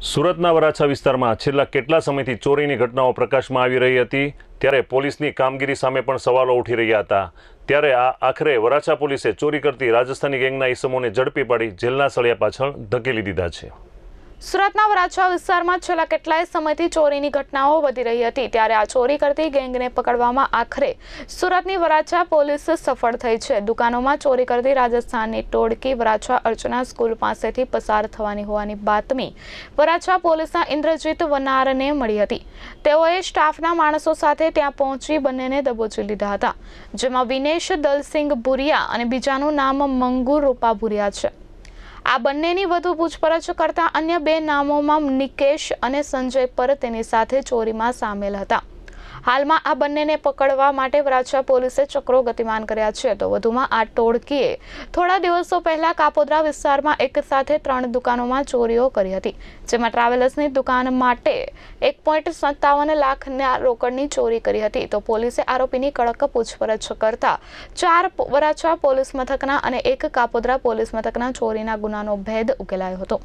સુરતના વરાછા વિસ્તારમાં છેલ્લા કેટલા સમયથી ચોરીની ઘટનાઓ પ્રકાશમાં આવી રહી હતી ત્યારે પોલીસની કામગીરી સામે પણ સવાલો ઉઠી રહ્યા હતા ત્યારે આ આખરે વરાછા પોલીસે ચોરી કરતી રાજસ્થાની ગેંગના ઈસમોને ઝડપી પાડી જેલના સળિયા પાછળ ધકેલી દીધા છે સુરતના વરાછા વિસ્તારમાં છેલ્લા કેટલાય સમયથી ચોરીની ઘટનાઓ વધી રહી હતી ત્યારે આ ચોરી કરતી ગેંગને પકડવામાં આખરે સુરતની વરાછા પોલીસ સફળ થઈ છે દુકાનોમાં ચોરી કરતી રાજસ્થાનની ટોળકી વરાછા અર્ચના સ્કૂલ પાસેથી પસાર થવાની હોવાની બાતમી વરાછા પોલીસના ઇન્દ્રજીત વનારને મળી હતી તેઓએ સ્ટાફના માણસો સાથે ત્યાં પહોંચી બંનેને દબોચી લીધા હતા જેમાં વિનેશ દલસિંગ ભુરિયા અને બીજાનું નામ મંગુર રૂપા ભુરિયા છે આ બંનેની વધુ પૂછપરછ કરતા અન્ય બે નામોમાં નિકેશ અને સંજય પર તેની સાથે ચોરીમાં સામેલ હતા હાલમાં આ બંનેને પકડવા માટે વરાછા પોલીસે ચક્રો ગતિમાન કર્યા છે તો વધુમાં આ ટોળકીએ થોડા દિવસો પહેલા કાપોદ્રા વિસ્તારમાં એક સાથે ત્રણ દુકાનોમાં ચોરીઓ કરી હતી જેમાં ટ્રાવેલર્સની દુકાન માટે એક પોઈન્ટ સત્તાવન લાખના રોકડની ચોરી કરી હતી તો પોલીસે આરોપીની કડક પૂછપરછ કરતા ચાર વરાછા પોલીસ મથકના અને એક કાપોદ્રા પોલીસ મથકના ચોરીના ગુનાનો ભેદ ઉકેલાયો હતો